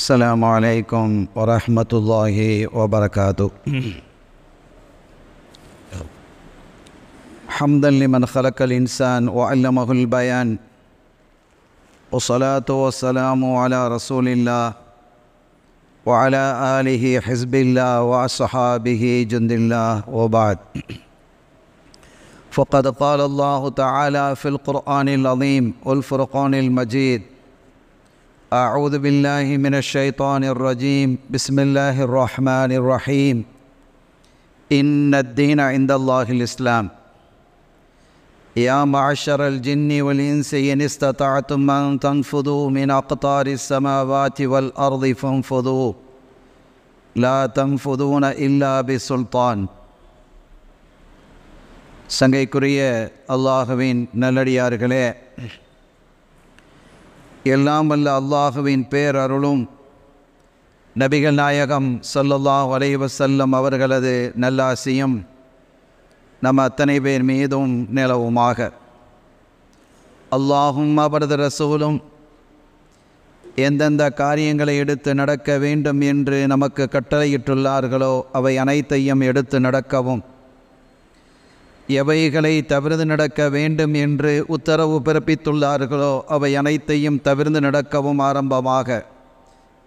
السلام علیکم ورحمۃ اللہ وبرکاتہ حمد لمن خلق الانسان وعلمه البیان وصلاة سلاۃ وسلام و رسول اللہ وعلی آلہ حزب اللہ وصحابہ جند اللہ وبعد فقد قال اللہ تعالی فی القرآن العظیم الفرقن المجید اعوذ باللہ من الشیطان الرجیم بسم اللہ الرحمن الرحیم ان الدین عند اللہ الاسلام یا معشر الجن والانس ان استطعتم من من اقطار السماوات والارض لا تنفذون الا بسلطان سنگ کو نلڑیار எல்லாம் அல்ல அல்லாஹுவின் பேரருளும் நபிகள் நாயகம் சொல்லல்லா செல்லும் அவர்களது நல்லாசியும் நம்ம அத்தனை பேர் மீதும் நிலவுமாக அல்லாஹும் அவரது ரசூலும் எந்தெந்த காரியங்களை எடுத்து நடக்க வேண்டும் என்று நமக்கு கட்டளையிட்டுள்ளார்களோ அவை அனைத்தையும் எடுத்து நடக்கவும் எவைகளை தவிர்ந்து நடக்க வேண்டும் என்று உத்தரவு பிறப்பித்துள்ளார்களோ அவை அனைத்தையும் தவிர்ந்து நடக்கவும் ஆரம்பமாக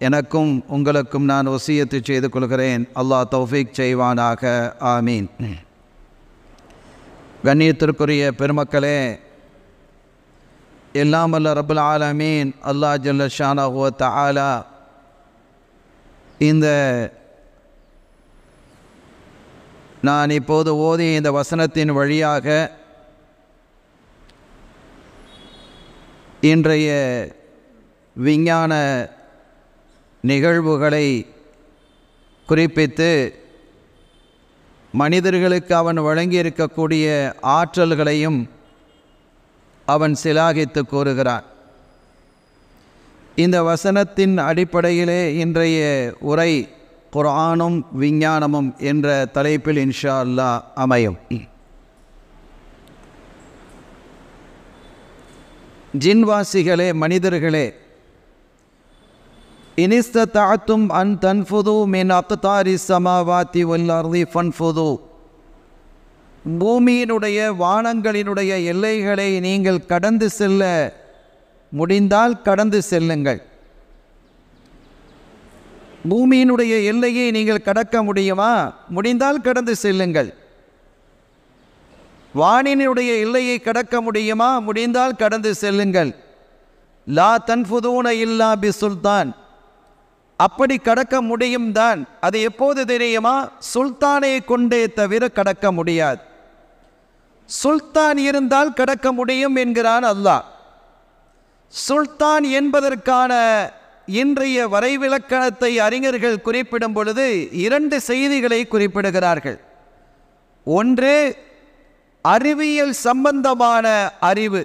எனக்கும் உங்களுக்கும் நான் ஒசியத்து செய்து கொள்கிறேன் அல்லாஹ் தௌஃபிக் செய்வானாக ஆமீன் கண்ணியத்திற்குரிய பெருமக்களே எல்லாம் அல்ல ரபுல் ஆலமீன் அல்லா ஜல்லஷானா ஓ தாலா இந்த நான் இப்போது ஓதிய இந்த வசனத்தின் வழியாக இன்றைய விஞ்ஞான நிகழ்வுகளை குறிப்பித்து மனிதர்களுக்கு அவன் வழங்கியிருக்கக்கூடிய ஆற்றல்களையும் அவன் சிலாகித்து கூறுகிறான் இந்த வசனத்தின் அடிப்படையிலே இன்றைய உரை குரானும் விஞ்ஞானமும் என்ற தலைப்பில் இன்ஷா அல்லா அமையும் ஜின்வாசிகளே மனிதர்களே இனிஸ்த தாத்தும் அன் தன்ஃபுது மின் அக்தாரி சமாவாத்தி வல்லார்தி ஃபன்ஃபுது பூமியினுடைய வானங்களினுடைய எல்லைகளை நீங்கள் கடந்து செல்ல முடிந்தால் கடந்து செல்லுங்கள் பூமியினுடைய எல்லையை நீங்கள் கடக்க முடியுமா முடிந்தால் கடந்து செல்லுங்கள் வானினுடைய எல்லையை கடக்க முடியுமா முடிந்தால் கடந்து செல்லுங்கள் லா தன்புதூன இல்லா பி சுல்தான் அப்படி கடக்க முடியும் தான் அது எப்போது தெரியுமா சுல்தானை கொண்டே தவிர கடக்க முடியாது சுல்தான் இருந்தால் கடக்க முடியும் என்கிறான் அல்லாஹ் சுல்தான் என்பதற்கான இன்றைய வரைவிலக்கணத்தை அறிஞர்கள் குறிப்பிடும் பொழுது இரண்டு செய்திகளை குறிப்பிடுகிறார்கள் ஒன்று அறிவியல் சம்பந்தமான அறிவு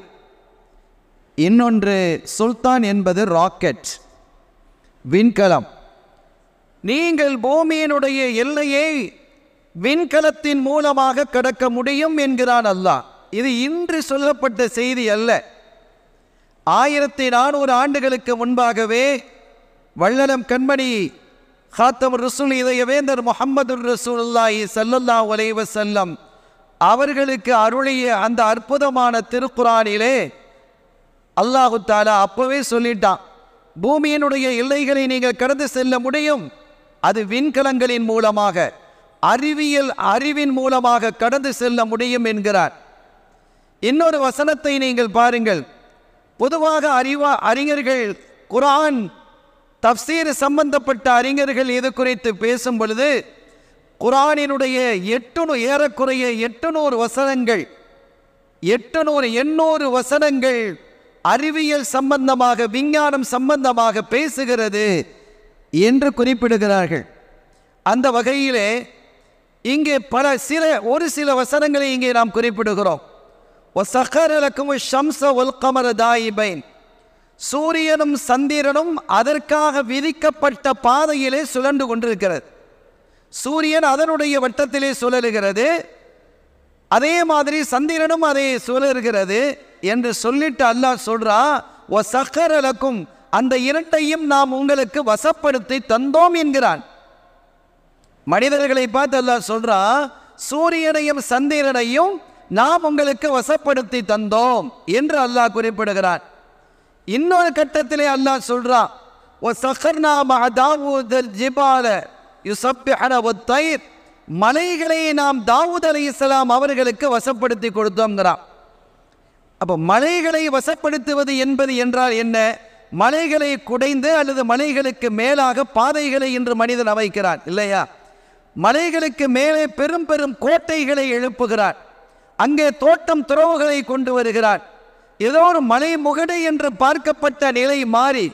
இன்னொன்று சுல்தான் என்பது ராக்கெட் விண்கலம் நீங்கள் பூமியினுடைய எல்லையை விண்கலத்தின் மூலமாக கடக்க முடியும் என்கிறான் அல்லாஹ் இது இன்று சொல்லப்பட்ட செய்தி அல்ல ஆயிரத்தி நானூறு ஆண்டுகளுக்கு முன்பாகவே வள்ளலம் கண்மணி ஹாத்தம் ரசூல் இதய வேந்தர் முகமது ரசூல்லாஹி சல்லல்லா உலைவ செல்லம் அவர்களுக்கு அருளிய அந்த அற்புதமான திருக்குறானிலே அல்லாஹு தாலா அப்போவே சொல்லிட்டான் பூமியினுடைய எல்லைகளை நீங்கள் கடந்து செல்ல முடியும் அது விண்கலங்களின் மூலமாக அறிவியல் அறிவின் மூலமாக கடந்து செல்ல முடியும் என்கிறார் இன்னொரு வசனத்தை நீங்கள் பாருங்கள் பொதுவாக அறிவா அறிஞர்கள் குரான் தப்சீர் சம்பந்தப்பட்ட அறிஞர்கள் இது குறித்து பேசும் பொழுது குரானினுடைய எட்டுநூ ஏறக்குறைய எட்டுநூறு வசனங்கள் எட்டுநூறு எண்ணூறு வசனங்கள் அறிவியல் சம்பந்தமாக விஞ்ஞானம் சம்பந்தமாக பேசுகிறது என்று குறிப்பிடுகிறார்கள் அந்த வகையிலே இங்கே பல சில ஒரு சில வசனங்களை இங்கே நாம் குறிப்பிடுகிறோம் ஒசகர் இலக்கும் ஷம்ச உல்கமர தாயிபைன் சூரியனும் சந்திரனும் அதற்காக விதிக்கப்பட்ட பாதையிலே சுழண்டு கொண்டிருக்கிறது சூரியன் அதனுடைய வட்டத்திலே சுழலுகிறது அதே மாதிரி சந்திரனும் அதை சுழலுகிறது என்று சொல்லிட்டு அல்லாஹ் சொல்றா ஓ சக்கரலக்கும் அந்த இரட்டையும் நாம் உங்களுக்கு வசப்படுத்தி தந்தோம் என்கிறான் மனிதர்களை பார்த்து அல்லாஹ் சொல்றா சூரியனையும் சந்திரனையும் நாம் உங்களுக்கு வசப்படுத்தி தந்தோம் என்று அல்லாஹ் குறிப்பிடுகிறார் இன்னொரு கட்டத்திலே அல்லாஹ் சொல்றான் மலைகளை நாம் தாவூத் அலி இஸ்லாம் அவர்களுக்கு வசப்படுத்தி கொடுத்தோங்கிறான் அப்போ மலைகளை வசப்படுத்துவது என்பது என்றால் என்ன மலைகளை குடைந்து அல்லது மலைகளுக்கு மேலாக பாதைகளை இன்று மனிதன் அமைக்கிறான் இல்லையா மலைகளுக்கு மேலே பெரும் பெரும் கோட்டைகளை எழுப்புகிறான் அங்கே தோட்டம் துறவுகளை கொண்டு வருகிறார் ஏதோ ஒரு மலை முகடு என்று பார்க்கப்பட்ட நிலை மாறி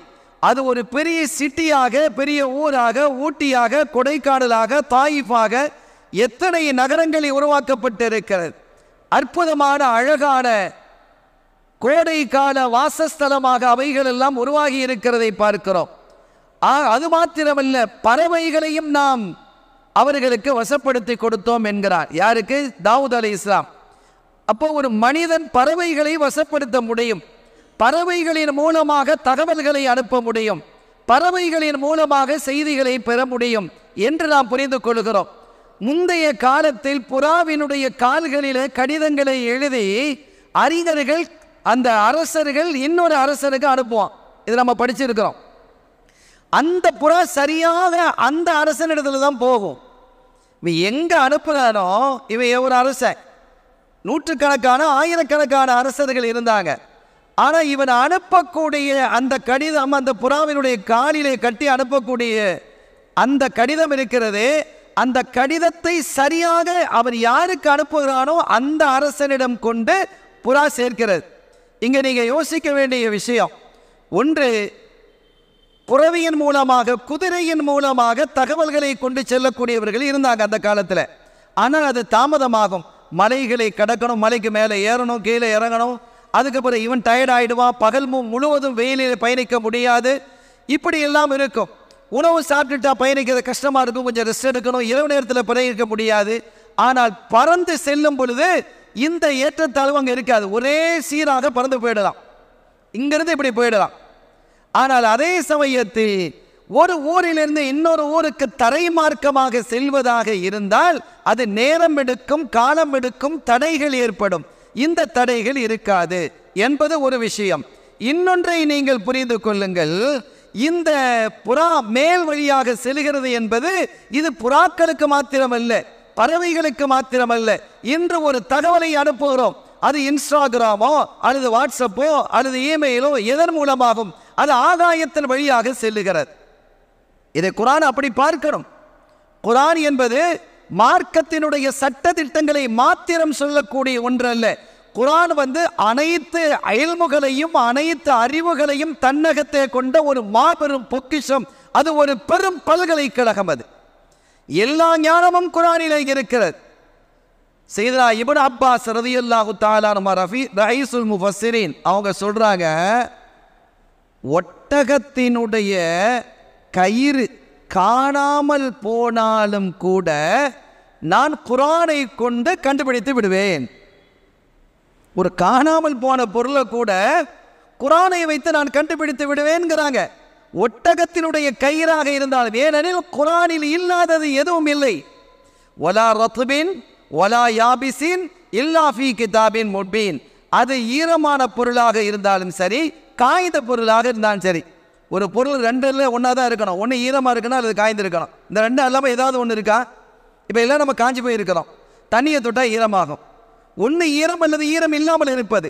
அது ஒரு பெரிய சிட்டியாக பெரிய ஊராக ஊட்டியாக கொடைக்கானலாக தாயிஃபாக எத்தனை உருவாக்கப்பட்டு உருவாக்கப்பட்டிருக்கிறது அற்புதமான அழகான கோடை கால வாசஸ்தலமாக அவைகள் எல்லாம் உருவாகி இருக்கிறதை பார்க்கிறோம் அது மாத்திரமல்ல பறவைகளையும் நாம் அவர்களுக்கு வசப்படுத்தி கொடுத்தோம் என்கிறார் யாருக்கு தாவூத் அலி இஸ்லாம் அப்போ ஒரு மனிதன் பறவைகளை வசப்படுத்த முடியும் பறவைகளின் மூலமாக தகவல்களை அனுப்ப முடியும் பறவைகளின் மூலமாக செய்திகளை பெற முடியும் என்று நாம் புரிந்து கொள்கிறோம் முந்தைய காலத்தில் புறாவினுடைய கால்களில் கடிதங்களை எழுதி அறிஞர்கள் அந்த அரசர்கள் இன்னொரு அரசருக்கு அனுப்புவோம் இது நம்ம படிச்சிருக்கிறோம் அந்த புறா சரியாக அந்த அரசனிடத்துல தான் போகும் இவன் எங்கே அனுப்புகிறானோ இவன் ஒரு அரசன் நூற்றுக்கணக்கான ஆயிரக்கணக்கான அரசர்கள் இருந்தாங்க ஆனால் இவன் அனுப்பக்கூடிய அந்த கடிதம் அந்த புறாவினுடைய காலிலே கட்டி அனுப்பக்கூடிய அந்த கடிதம் இருக்கிறது அந்த கடிதத்தை சரியாக அவர் யாருக்கு அனுப்புகிறானோ அந்த அரசனிடம் கொண்டு புறா சேர்க்கிறது இங்கே நீங்கள் யோசிக்க வேண்டிய விஷயம் ஒன்று புறவியின் மூலமாக குதிரையின் மூலமாக தகவல்களை கொண்டு செல்லக்கூடியவர்கள் இருந்தாங்க அந்த காலத்தில் ஆனால் அது தாமதமாகும் மலைகளை கடக்கணும் மலைக்கு மேலே ஏறணும் கீழே இறங்கணும் அதுக்கப்புறம் இவன் டயர்ட் ஆகிடுவான் பகல் முழுவதும் வெயிலில் பயணிக்க முடியாது இப்படி எல்லாம் இருக்கும் உணவு சாப்பிட்டுட்டா பயணிக்கிறது கஷ்டமாக இருக்கும் கொஞ்சம் ரெஸ்ட் எடுக்கணும் இரவு நேரத்தில் பயணிக்க முடியாது ஆனால் பறந்து செல்லும் பொழுது இந்த ஏற்றத்தாழ்வு அங்கே இருக்காது ஒரே சீராக பறந்து போயிடலாம் இங்கேருந்து இப்படி போயிடலாம் ஆனால் அதே சமயத்தில் ஒரு ஊரிலிருந்து இன்னொரு ஊருக்கு தரை மார்க்கமாக செல்வதாக இருந்தால் அது நேரம் எடுக்கும் காலம் எடுக்கும் தடைகள் ஏற்படும் இந்த தடைகள் இருக்காது என்பது ஒரு விஷயம் இன்னொன்றை நீங்கள் புரிந்து கொள்ளுங்கள் இந்த புறா மேல் வழியாக செல்கிறது என்பது இது புறாக்களுக்கு மாத்திரமல்ல பறவைகளுக்கு மாத்திரமல்ல இன்று ஒரு தகவலை அனுப்புகிறோம் அது இன்ஸ்டாகிராமோ அல்லது வாட்ஸ்அப்போ அல்லது இமெயிலோ எதன் மூலமாகும் அது ஆதாயத்தின் வழியாக செல்லுகிறது இதை குரான் அப்படி பார்க்கிறோம் குரான் என்பது மார்க்கத்தினுடைய சட்ட திட்டங்களை மாத்திரம் சொல்லக்கூடிய ஒன்று அல்ல குரான் வந்து அனைத்து அயல்முகளையும் அனைத்து அறிவுகளையும் தன்னகத்தை கொண்ட ஒரு மாபெரும் பொக்கிஷம் அது ஒரு பெரும் பல்கலைக்கழகம் அது எல்லா ஞானமும் குரானிலே இருக்கிறது செய்தா இபன் அப்பாஸ் ரதியுல்லாஹு தாலானுமா ரஃபி அவங்க சொல்றாங்க ஒட்டகத்தினுடைய கயிறு காணாமல் போனாலும் கூட நான் குரானை கொண்டு கண்டுபிடித்து விடுவேன் ஒரு காணாமல் போன பொருளை கூட குரானை வைத்து நான் கண்டுபிடித்து விடுவேன்கிறாங்க ஒட்டகத்தினுடைய கயிறாக இருந்தாலும் ஏனெனில் குரானில் இல்லாதது எதுவும் இல்லை ஒலா ரத்துபின் ஒலா யாபிசின் இல்லா ஃபி கிதாபின் முட்பின் அது ஈரமான பொருளாக இருந்தாலும் சரி காகித பொருளாக இருந்தாலும் சரி ஒரு பொருள் ரெண்டில் ஒன்றா தான் இருக்கணும் ஒன்று ஈரமாக இருக்கணும் அல்லது காய்ந்திருக்கணும் இந்த ரெண்டு இல்லாமல் ஏதாவது ஒன்று இருக்கா இப்போ எல்லாம் நம்ம காஞ்சி போய் இருக்கிறோம் தண்ணியை தொட்டால் ஈரமாகும் ஒன்று ஈரம் அல்லது ஈரம் இல்லாமல் இருப்பது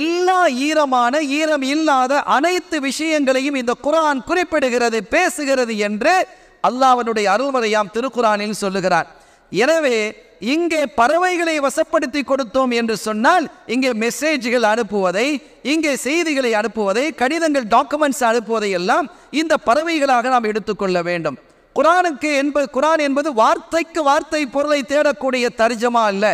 எல்லா ஈரமான ஈரம் இல்லாத அனைத்து விஷயங்களையும் இந்த குரான் குறிப்பிடுகிறது பேசுகிறது என்று அல்லாவனுடைய அருள்மறையாம் திருக்குறானில் சொல்லுகிறான் எனவே இங்கே பறவைகளை வசப்படுத்தி கொடுத்தோம் என்று சொன்னால் இங்கே மெசேஜ்கள் அனுப்புவதை இங்கே செய்திகளை அனுப்புவதை கடிதங்கள் டாக்குமெண்ட்ஸ் அனுப்புவதை எல்லாம் இந்த பறவைகளாக நாம் எடுத்துக்கொள்ள வேண்டும் குரானுக்கு என்பது குரான் என்பது வார்த்தைக்கு வார்த்தை பொருளை தேடக்கூடிய தரிஜமா அல்ல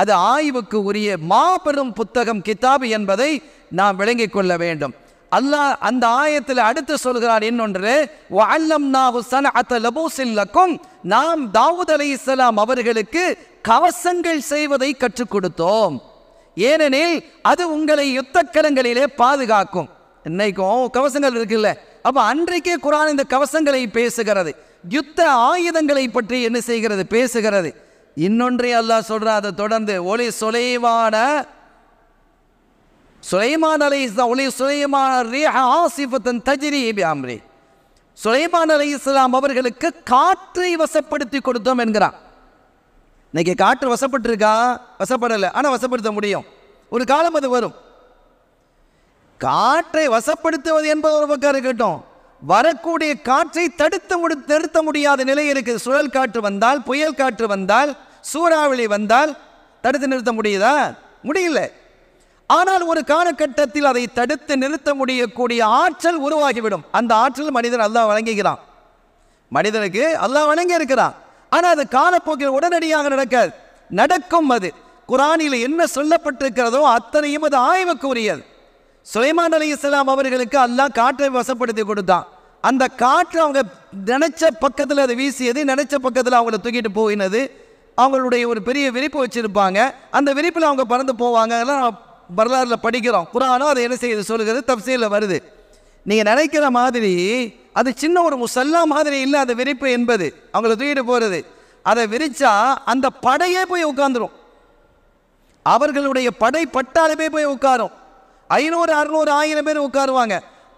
அது ஆய்வுக்கு உரிய மாபெரும் புத்தகம் கிதாபு என்பதை நாம் விளங்கிக் கொள்ள வேண்டும் அல்லாஹ் அந்த ஆயத்தில் அடுத்து சொல்கிறார் இன்னொன்று நாம் தாவூத் அலி இஸ்லாம் அவர்களுக்கு கவசங்கள் செய்வதை கற்றுக் கொடுத்தோம் ஏனெனில் அது உங்களை யுத்தக்கலங்களிலே பாதுகாக்கும் இன்னைக்கும் கவசங்கள் இருக்குல்ல அப்போ அன்றைக்கே குரான் இந்த கவசங்களை பேசுகிறது யுத்த ஆயுதங்களை பற்றி என்ன செய்கிறது பேசுகிறது இன்னொன்றே அல்லாஹ் சொல்ற அதை தொடர்ந்து ஒளி சொலைவான சுலைமான் அலை ஒளி சுலைமான் ரேஹா ஆசிஃபத்தன் தஜிரி அம்ரே சுலைமான் அலை இஸ்லாம் அவர்களுக்கு காற்றை வசப்படுத்தி கொடுத்தோம் என்கிறான் இன்னைக்கு காற்று வசப்பட்டிருக்கா வசப்படலை ஆனால் வசப்படுத்த முடியும் ஒரு காலம் அது வரும் காற்றை வசப்படுத்துவது என்பது ஒரு பக்கம் இருக்கட்டும் வரக்கூடிய காற்றை தடுத்து முடி நிறுத்த முடியாத நிலை இருக்குது சுழல் காற்று வந்தால் புயல் காற்று வந்தால் சூறாவளி வந்தால் தடுத்து நிறுத்த முடியுதா முடியல ஆனால் ஒரு காலகட்டத்தில் அதை தடுத்து நிறுத்த முடியக்கூடிய ஆற்றல் உருவாகிவிடும் அந்த ஆற்றல் மனிதன் அல்லாஹ் வழங்குகிறான் மனிதனுக்கு அல்லாஹ் வழங்கி இருக்கிறான் ஆனால் அது காலப்போக்கில் உடனடியாக நடக்காது நடக்கும் அது குரானில் என்ன சொல்லப்பட்டிருக்கிறதோ அத்தனையும் அது ஆய்வுக்குரியது சுலைமான் அலி இஸ்லாம் அவர்களுக்கு அல்லாஹ் காற்றை வசப்படுத்தி கொடுத்தான் அந்த காற்று அவங்க நினைச்ச பக்கத்தில் அது வீசியது நினைச்ச பக்கத்தில் அவங்களை தூக்கிட்டு போயினது அவங்களுடைய ஒரு பெரிய விரிப்பு வச்சுருப்பாங்க அந்த விரிப்பில் அவங்க பறந்து போவாங்க அதெல்லாம் வரலாறுல படிக்கிறோம் குரானோ அதை என்ன செய்யுது சொல்கிறது தப்சீலில் வருது நீங்கள் நினைக்கிற மாதிரி அது சின்ன ஒரு முசல்லா மாதிரி இல்லை அது விரிப்பு என்பது அவங்கள தூக்கிட்டு போகிறது அதை விரித்தா அந்த படையே போய் உட்காந்துரும் அவர்களுடைய படை பட்டாலுமே போய் உட்காரும் ஐநூறு அறுநூறு ஆயிரம் பேர் உட்காருவாங்க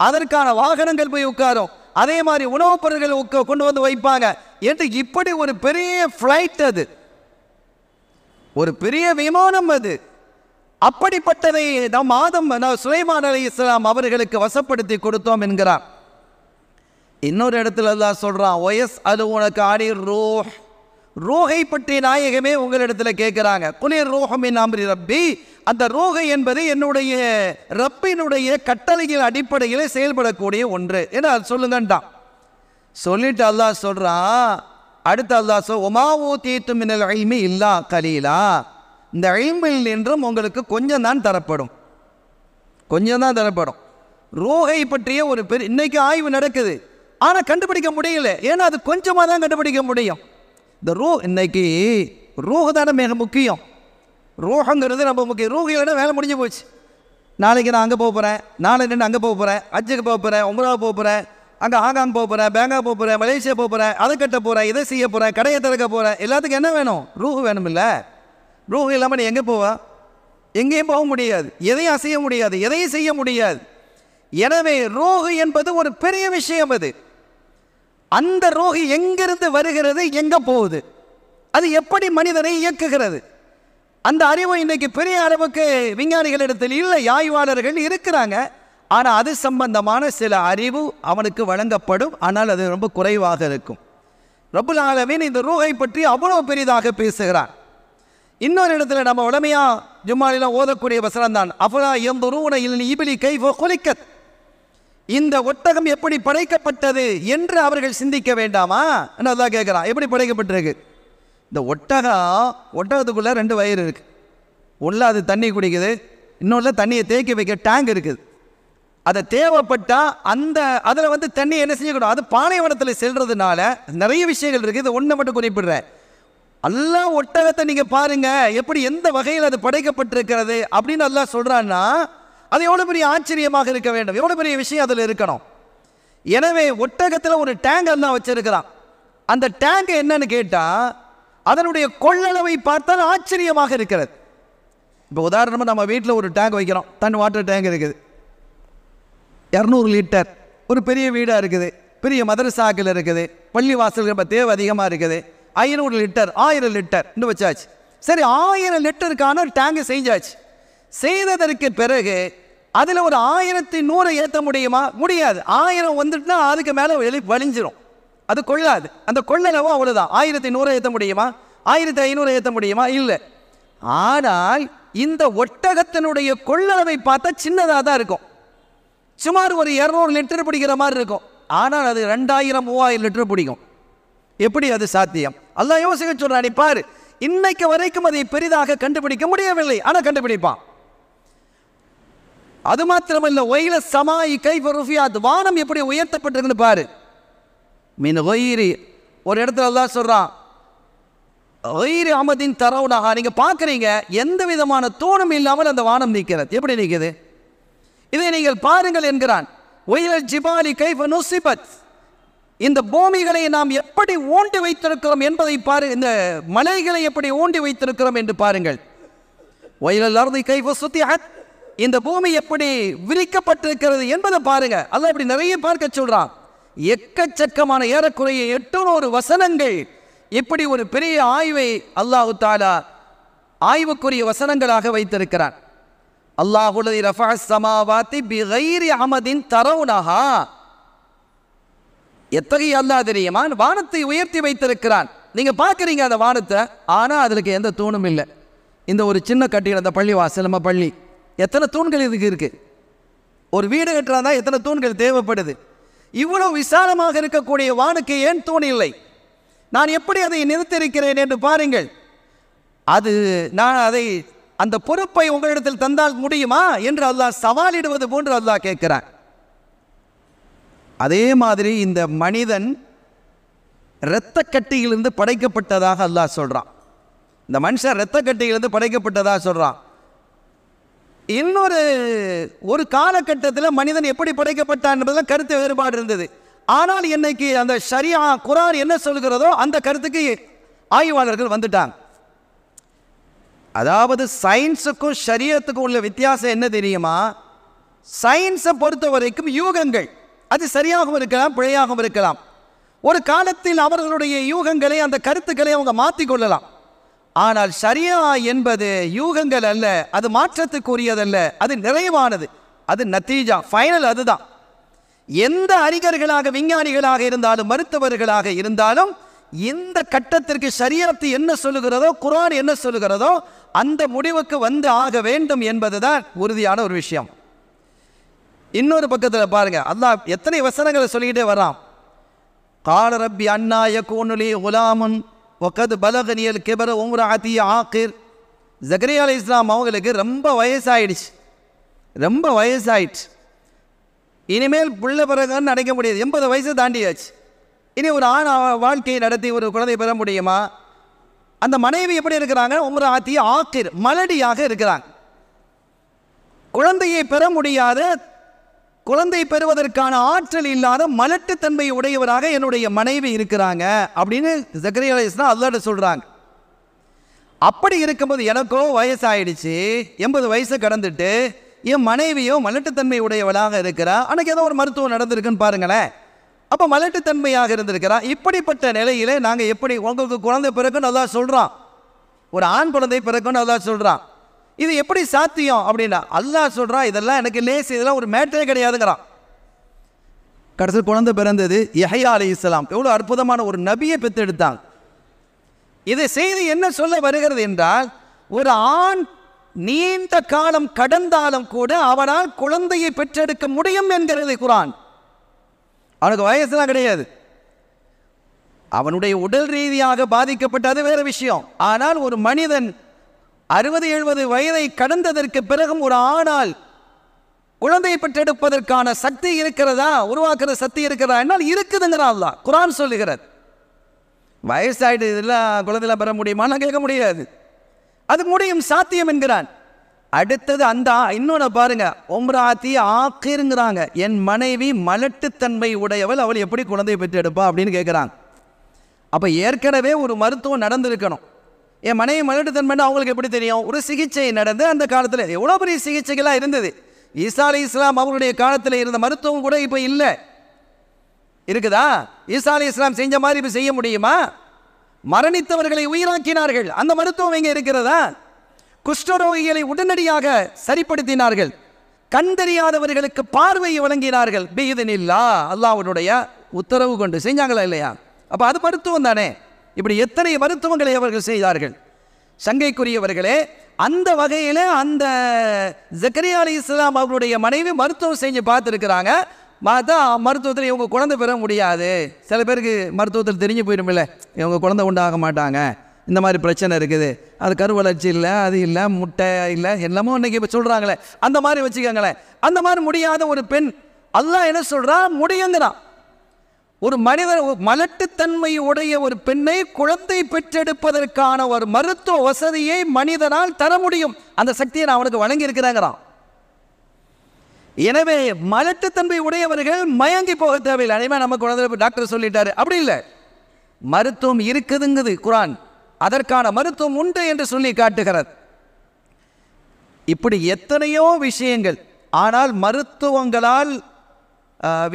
அதற்கான வாகனங்கள் போய் உட்காரும் அதே மாதிரி உணவுப் பொருட்கள் கொண்டு வந்து வைப்பாங்க என்று இப்படி ஒரு பெரிய ஃப்ளைட் அது ஒரு பெரிய விமானம் அது அப்படிப்பட்டதை நாம் ஆதம் சுலைமான் அலி இஸ்லாம் அவர்களுக்கு வசப்படுத்தி கொடுத்தோம் என்கிறார் இன்னொரு இடத்துல தான் சொல்கிறான் ஒயஸ் அது உனக்கு ஆடி ரூஹ் ரூஹை பற்றி நாயகமே உங்களிடத்தில் கேட்குறாங்க குளிர் ரூஹமின் அம்ரி ரப்பி அந்த ரூஹை என்பது என்னுடைய ரப்பினுடைய கட்டளையின் அடிப்படையில் செயல்படக்கூடிய ஒன்று ஏன்னா சொல்லுங்கன்ட்டான் சொல்லிட்டு அல்லாஹ் சொல்கிறான் அடுத்த அல்லாஹ் சொல் உமாவோ தீத்தும் இல்லா கலீலா இந்த ஐம்பில் என்றும் உங்களுக்கு கொஞ்சம் தான் தரப்படும் கொஞ்சம் தான் தரப்படும் ரோகை பற்றிய ஒரு பெரு இன்றைக்கி ஆய்வு நடக்குது ஆனால் கண்டுபிடிக்க முடியல ஏன்னா அது கொஞ்சமாக தான் கண்டுபிடிக்க முடியும் இந்த ரூ இன்னைக்கு ரூஹு தானே மிக முக்கியம் ரூஹங்கிறது ரொம்ப முக்கியம் ரூஹ் வேலை முடிஞ்சு போச்சு நாளைக்கு நான் அங்கே போக போகிறேன் நாளை நின்று அங்கே போக போகிறேன் அஜுக்கு போக போகிறேன் உம்ரா போக போகிறேன் அங்கே ஹாங்காங் போக போகிறேன் பேங்காக் போக போகிறேன் மலேசியா போக போகிறேன் அதை கட்ட போகிறேன் இதை செய்ய போகிறேன் கடையை திறக்க போகிறேன் எல்லாத்துக்கும் என்ன வேணும் வேணும் வேணுமில்ல ரூஹ் இல்லாமல் நீ எங்கே போவா எங்கேயும் போக முடியாது எதையும் அசைய முடியாது எதையும் செய்ய முடியாது எனவே ரோஹு என்பது ஒரு பெரிய விஷயம் அது அந்த ரோஹி எங்கிருந்து வருகிறது எங்கே போகுது அது எப்படி மனிதனை இயக்குகிறது அந்த அறிவு இன்றைக்கு பெரிய அளவுக்கு விஞ்ஞானிகளிடத்தில் இல்லை ஆய்வாளர்கள் இருக்கிறாங்க ஆனால் அது சம்பந்தமான சில அறிவு அவனுக்கு வழங்கப்படும் ஆனால் அது ரொம்ப குறைவாக இருக்கும் ரபுல் ஆலமீன் இந்த ரூஹை பற்றி அவ்வளோ பெரிதாக பேசுகிறான் இன்னொரு இடத்துல நம்ம உடமையா ஜும்மாலில் ஓதக்கூடிய வசனம் தான் எந்த எம்புருவன இல்லை இபிலி கைஃபோ கொலிக்கத் இந்த ஒட்டகம் எப்படி படைக்கப்பட்டது என்று அவர்கள் சிந்திக்க வேண்டாமா என்ன அதான் கேட்குறான் எப்படி படைக்கப்பட்டிருக்கு இந்த ஒட்டகம் ஒட்டகத்துக்குள்ளே ரெண்டு வயிறு இருக்குது உள்ள அது தண்ணி குடிக்குது இன்னொன்று தண்ணியை தேக்கி வைக்க டேங்க் இருக்குது அதை தேவைப்பட்டால் அந்த அதில் வந்து தண்ணி என்ன செய்யக்கூடாது அது பானைவனத்தில் செல்றதுனால நிறைய விஷயங்கள் இருக்குது இது ஒன்று மட்டும் குறிப்பிடுறேன் எல்லாம் ஒட்டகத்தை நீங்கள் பாருங்கள் எப்படி எந்த வகையில் அது படைக்கப்பட்டிருக்கிறது அப்படின்னு அல்லா சொல்கிறான்னா அது எவ்வளோ பெரிய ஆச்சரியமாக இருக்க வேண்டும் எவ்வளோ பெரிய விஷயம் அதில் இருக்கணும் எனவே ஒட்டகத்தில் ஒரு டேங்க் எல்லாம் வச்சிருக்கிறான் அந்த டேங்க் என்னன்னு கேட்டால் அதனுடைய கொள்ளளவை பார்த்தால் ஆச்சரியமாக இருக்கிறது இப்போ உதாரணமாக நம்ம வீட்டில் ஒரு டேங்க் வைக்கிறோம் தன் வாட்டர் டேங்க் இருக்குது இரநூறு லிட்டர் ஒரு பெரிய வீடாக இருக்குது பெரிய மதரசாக்கள் இருக்குது பள்ளி வாசல்கள் தேவை அதிகமாக இருக்குது ஐநூறு லிட்டர் ஆயிரம் லிட்டர் இன்னும் வச்சாச்சு சரி ஆயிரம் லிட்டருக்கான ஒரு டேங்கு செஞ்சாச்சு செய்ததற்கு பிறகு அதில் ஒரு ஆயிரத்தி நூறு ஏற்ற முடியுமா முடியாது ஆயிரம் வந்துட்டுனா அதுக்கு மேலே வெளி வலிஞ்சிரும் அது கொள்ளாது அந்த கொள்ளளவும் அவ்வளோதான் ஆயிரத்தி நூறு ஏற்ற முடியுமா ஆயிரத்தி ஐநூறு ஏற்ற முடியுமா இல்லை ஆனால் இந்த ஒட்டகத்தினுடைய கொள்ளளவை பார்த்தா சின்னதாக தான் இருக்கும் சுமார் ஒரு இரநூறு லிட்டர் பிடிக்கிற மாதிரி இருக்கும் ஆனால் அது ரெண்டாயிரம் மூவாயிரம் லிட்டர் பிடிக்கும் எப்படி அது சாத்தியம் அல்லாஹ் யோசிக்க சொல்கிறான் நீ பாரு இன்னைக்கு வரைக்கும் அதை பெரிதாக கண்டுபிடிக்க முடியவில்லை ஆனால் கண்டுபிடிப்பான் அது மாத்திரமல்ல ஒயில சமாயி கை அது வானம் எப்படி உயர்த்தப்பட்டிருக்குன்னு பாரு மீன் ஒயிரி ஒரு இடத்துல எல்லாம் சொல்கிறான் ஒயிரி அமதின் தரவுனாக நீங்கள் பார்க்குறீங்க எந்த விதமான தூணும் இல்லாமல் அந்த வானம் நிற்கிறது எப்படி நிற்கிறது இதை நீங்கள் பாருங்கள் என்கிறான் ஒயில ஜிபாலி கைஃப நுசிபத் இந்த பூமிகளை நாம் எப்படி ஓண்டி வைத்திருக்கிறோம் என்பதை பாரு இந்த மலைகளை எப்படி ஓண்டி வைத்திருக்கிறோம் என்று பாருங்கள் வயலில் கை வசதி இந்த பூமி எப்படி விரிக்கப்பட்டிருக்கிறது என்பதை பாருங்க அல்ல இப்படி நிறைய பார்க்க சொல்றான் எக்கச்சக்கமான ஏறக்குறைய எட்டுநூறு வசனங்கள் இப்படி ஒரு பெரிய ஆய்வை அல்லாஹு தாலா ஆய்வுக்குரிய வசனங்களாக வைத்திருக்கிறான் அல்லாஹுடைய ரஃபா சமாவாத்தி பிகைரி அமதின் தரவுனஹா எத்தகைய அல்லா தெரியுமா வானத்தை உயர்த்தி வைத்திருக்கிறான் நீங்கள் பார்க்குறீங்க அந்த வானத்தை ஆனால் அதற்கு எந்த தூணும் இல்லை இந்த ஒரு சின்ன கட்டிடம் அந்த பள்ளி வாசல் நம்ம பள்ளி எத்தனை தூண்கள் இதுக்கு இருக்குது ஒரு வீடு கட்டுறா தான் எத்தனை தூண்கள் தேவைப்படுது இவ்வளோ விசாலமாக இருக்கக்கூடிய வானுக்கு ஏன் தூண் இல்லை நான் எப்படி அதை நிறுத்திருக்கிறேன் என்று பாருங்கள் அது நான் அதை அந்த பொறுப்பை உங்களிடத்தில் தந்தால் முடியுமா என்று அல்லாஹ் சவாலிடுவது போன்று அல்லாஹ் கேட்கிறான் அதே மாதிரி இந்த மனிதன் இரத்த கட்டியிலிருந்து படைக்கப்பட்டதாக அல்லாஹ் சொல்கிறான் இந்த மனுஷன் இரத்த கட்டியிலிருந்து படைக்கப்பட்டதாக சொல்கிறான் இன்னொரு ஒரு காலகட்டத்தில் மனிதன் எப்படி படைக்கப்பட்டான் என்பதில் கருத்து வேறுபாடு இருந்தது ஆனால் இன்னைக்கு அந்த சரியா குரான் என்ன சொல்கிறதோ அந்த கருத்துக்கு ஆய்வாளர்கள் வந்துட்டாங்க அதாவது சயின்ஸுக்கும் சரியத்துக்கும் உள்ள வித்தியாசம் என்ன தெரியுமா சயின்ஸை பொறுத்த வரைக்கும் யூகங்கள் அது சரியாகவும் இருக்கலாம் பிழையாகவும் இருக்கலாம் ஒரு காலத்தில் அவர்களுடைய யூகங்களை அந்த கருத்துக்களை அவங்க மாற்றிக்கொள்ளலாம் ஆனால் சரியா என்பது யூகங்கள் அல்ல அது மாற்றத்துக்குரியதல்ல அது நிறைவானது அது நத்தீஜா ஃபைனல் அதுதான் எந்த அறிஞர்களாக விஞ்ஞானிகளாக இருந்தாலும் மருத்துவர்களாக இருந்தாலும் இந்த கட்டத்திற்கு சரியத்து என்ன சொல்லுகிறதோ குரான் என்ன சொல்லுகிறதோ அந்த முடிவுக்கு வந்து ஆக வேண்டும் என்பதுதான் உறுதியான ஒரு விஷயம் இன்னொரு பக்கத்தில் பாருங்கள் அல்லாஹ் எத்தனை வசனங்களை சொல்லிக்கிட்டே வரான் கால ரப்பி அண்ணாய கோனுலி உலாமன் ஒக்கது பலகனியல் கிபர உம்ரா அதி ஆக்கிர் ஜக்ரியா அலி இஸ்லாம் அவங்களுக்கு ரொம்ப வயசாயிடுச்சு ரொம்ப வயசாயிடுச்சு இனிமேல் புள்ள பிறகுன்னு நினைக்க முடியாது எண்பது வயசு தாண்டியாச்சு இனி ஒரு ஆண் வாழ்க்கையை நடத்தி ஒரு குழந்தை பெற முடியுமா அந்த மனைவி எப்படி இருக்கிறாங்க உம்ரா ஆத்தி ஆக்கிர் மலடியாக இருக்கிறாங்க குழந்தையை பெற முடியாத குழந்தை பெறுவதற்கான ஆற்றல் இல்லாத மலட்டுத்தன்மை உடையவராக என்னுடைய மனைவி இருக்கிறாங்க அப்படின்னு ஜக்கரி அலையாஸ்லாம் அல்லாட்ட சொல்கிறாங்க அப்படி இருக்கும்போது எனக்கோ வயசாயிடுச்சு எண்பது வயசு கடந்துட்டு என் மனைவியோ மலட்டுத்தன்மை உடையவளாக இருக்கிறா அன்றைக்கி ஏதோ ஒரு மருத்துவம் நடந்திருக்குன்னு பாருங்களேன் அப்போ மலட்டுத்தன்மையாக இருந்திருக்கிறா இப்படிப்பட்ட நிலையில் நாங்கள் எப்படி உங்களுக்கு குழந்தை பிறக்குன்னு அதான் சொல்கிறோம் ஒரு ஆண் குழந்தை பிறக்குன்னு அதான் சொல்கிறான் இது எப்படி சாத்தியம் அப்படின்னா அல்லாஹ் சொல்கிறான் இதெல்லாம் எனக்கு லேஸ் இதெல்லாம் ஒரு மேட்டரே கிடையாதுங்கிறான் கடைசி குழந்தை பிறந்தது யஹையா அலி இஸ்லாம் எவ்வளோ அற்புதமான ஒரு நபியை பெற்றெடுத்தாங்க இதை செய்து என்ன சொல்ல வருகிறது என்றால் ஒரு ஆண் நீண்ட காலம் கடந்தாலும் கூட அவனால் குழந்தையை பெற்றெடுக்க முடியும் என்கிறது குரான் அவனுக்கு வயசுலாம் கிடையாது அவனுடைய உடல் ரீதியாக பாதிக்கப்பட்டது வேறு விஷயம் ஆனால் ஒரு மனிதன் அறுபது எழுபது வயதை கடந்ததற்கு பிறகும் ஒரு ஆணால் குழந்தையை பெற்றெடுப்பதற்கான சக்தி இருக்கிறதா உருவாக்குற சக்தி இருக்கிறதா என்னால் இருக்குதுங்கிறா தான் குரான் சொல்லுகிறது வயசாயிட்டு இதெல்லாம் குழந்தையில் பெற முடியுமான்னு கேட்க முடியாது அது முடியும் சாத்தியம் என்கிறான் அடுத்தது அந்த இன்னொன்று பாருங்க ஒம்ராத்தி ஆக்கிருங்கிறாங்க என் மனைவி மலட்டுத்தன்மை உடையவள் அவள் எப்படி குழந்தையை பெற்றெடுப்பா அப்படின்னு கேட்குறாங்க அப்போ ஏற்கனவே ஒரு மருத்துவம் நடந்திருக்கணும் என் மனைவி மலட்டுத்தன்மைன்னு அவங்களுக்கு எப்படி தெரியும் ஒரு சிகிச்சை நடந்து அந்த காலத்தில் எவ்வளோ பெரிய சிகிச்சைகளாக இருந்தது ஈசா அலி இஸ்லாம் அவருடைய காலத்தில் இருந்த மருத்துவம் கூட இப்போ இல்லை இருக்குதா ஈசா அலி இஸ்லாம் செஞ்ச மாதிரி இப்போ செய்ய முடியுமா மரணித்தவர்களை உயிராக்கினார்கள் அந்த மருத்துவம் எங்கே இருக்கிறதா குஷ்டரோகிகளை உடனடியாக சரிப்படுத்தினார்கள் கண் தெரியாதவர்களுக்கு பார்வையை வழங்கினார்கள் பெய்தனில்லா அல்லாவுடைய உத்தரவு கொண்டு செஞ்சாங்களா இல்லையா அப்போ அது மருத்துவம் தானே இப்படி எத்தனை மருத்துவங்களை அவர்கள் செய்தார்கள் சங்கைக்குரியவர்களே அந்த வகையில் அந்த ஜக்கரியா அலி இஸ்லாம் அவர்களுடைய மனைவி மருத்துவம் செஞ்சு பார்த்துருக்குறாங்க மாதா மருத்துவத்தில் இவங்க குழந்தை பெற முடியாது சில பேருக்கு மருத்துவத்தில் தெரிஞ்சு போயிடும்ல இவங்க குழந்தை உண்டாக மாட்டாங்க இந்த மாதிரி பிரச்சனை இருக்குது அது கரு வளர்ச்சி இல்லை அது இல்லை முட்டை இல்லை என்னமோ இன்றைக்கி இப்போ சொல்கிறாங்களே அந்த மாதிரி வச்சுக்கோங்களேன் அந்த மாதிரி முடியாத ஒரு பெண் அல்லா என்ன சொல்கிறா முடியுங்கிறான் ஒரு மனிதர் மலட்டுத்தன்மை உடைய ஒரு பெண்ணை குழந்தை பெற்றெடுப்பதற்கான ஒரு மருத்துவ வசதியை மனிதனால் தர முடியும் அந்த சக்தியை நான் அவனுக்கு வழங்கியிருக்கிறாங்கிறான் எனவே மலட்டுத்தன்மை உடையவர்கள் மயங்கி போக தேவையில்லை அதேமாதிரி நம்ம குழந்தை டாக்டர் சொல்லிட்டாரு அப்படி இல்லை மருத்துவம் இருக்குதுங்குது குரான் அதற்கான மருத்துவம் உண்டு என்று சொல்லி காட்டுகிறது இப்படி எத்தனையோ விஷயங்கள் ஆனால் மருத்துவங்களால்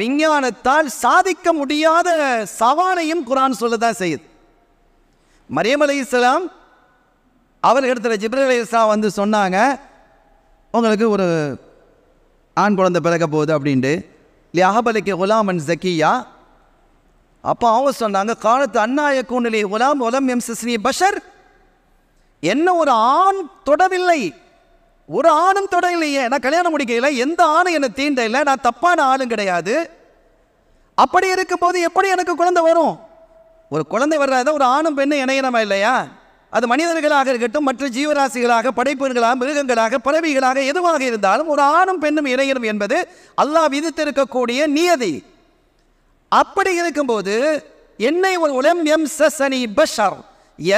விஞ்ஞானத்தால் சாதிக்க முடியாத சவாலையும் குரான் சொல்ல தான் செய்யுது மரியம் அலி இஸ்லாம் அவர்களிடத்தில் ஜிப்ரல் அலி இஸ்லாம் வந்து சொன்னாங்க உங்களுக்கு ஒரு ஆண் குழந்தை பிறக்க போகுது அப்படின்ட்டு லியாஹபலிக்கு குலாமன் ஜக்கியா அப்போ அவங்க சொன்னாங்க காலத்து அண்ணாய கூண்டலி குலாம் உலம் எம் சிஸ்னி பஷர் என்ன ஒரு ஆண் தொடவில்லை ஒரு ஆணும் தொடங்கலையே நான் கல்யாணம் முடிக்கல எந்த ஆணும் என்னை இல்லை நான் தப்பான ஆளும் கிடையாது அப்படி இருக்கும்போது எப்படி எனக்கு குழந்தை வரும் ஒரு குழந்தை வர்றாத ஒரு ஆணும் பெண்ணும் இணையணமா இல்லையா அது மனிதர்களாக இருக்கட்டும் மற்ற ஜீவராசிகளாக படைப்புகளாக மிருகங்களாக பறவைகளாக எதுவாக இருந்தாலும் ஒரு ஆணும் பெண்ணும் இணையணும் என்பது அல்லாஹ் விதித்திருக்கக்கூடிய நியதி அப்படி இருக்கும்போது என்னை ஒரு உலம் எம் சஸ் அனி பஷர்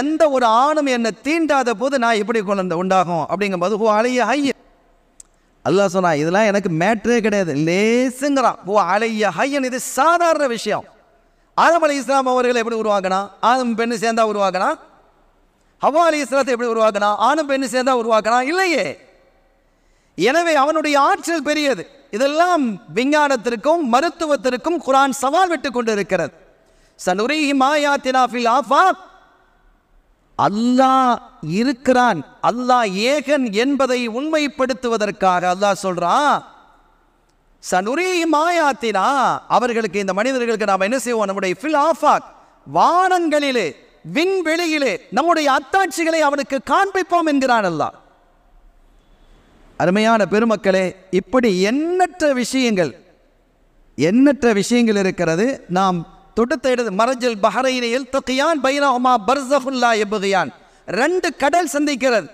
எந்த ஒரு ஆணும் என்னை தீண்டாத போது நான் எப்படி குழந்தை உண்டாகும் அப்படிங்கும்போது ஓ அலைய ஹைய அல்லாஹ் சொன்னா இதெல்லாம் எனக்கு மேட்ரே கிடையாது லேசுங்கிறான் ஓ அலைய ஹையன் இது சாதாரண விஷயம் ஆதம் அலி இஸ்லாம் அவர்களை எப்படி உருவாக்கினா ஆதம் பெண்ணு சேர்ந்தா உருவாக்கினா ஹவா அலி இஸ்லாத்தை எப்படி உருவாக்கினா ஆணும் பெண்ணு சேர்ந்தா உருவாக்கினா இல்லையே எனவே அவனுடைய ஆற்றல் பெரியது இதெல்லாம் விஞ்ஞானத்திற்கும் மருத்துவத்திற்கும் குரான் சவால் விட்டு கொண்டு இருக்கிறது சனுரி ஹிமாயாத்தினாஃபில் ஆஃப் அல்லாஹ் இருக்கிறான் அல்லாஹ் ஏகன் என்பதை உண்மைப்படுத்துவதற்காக அல்லாஹ் சொல்றான் சனுரி மாயாத்தினா அவர்களுக்கு இந்த மனிதர்களுக்கு நாம் என்ன செய்வோம் நம்முடைய ஃபில் ஆஃபாக் வானங்களிலே விண்வெளியிலே நம்முடைய அத்தாட்சிகளை அவனுக்கு காண்பிப்போம் என்கிறான் அல்லாஹ் அருமையான பெருமக்களே இப்படி எண்ணற்ற விஷயங்கள் எண்ணற்ற விஷயங்கள் இருக்கிறது நாம் தொடுத்த மரஜல் பஹரைனில் தொக்கியான் பைரஹுமா பர்சஹுல்லா எபுகியான் ரெண்டு கடல் சந்திக்கிறது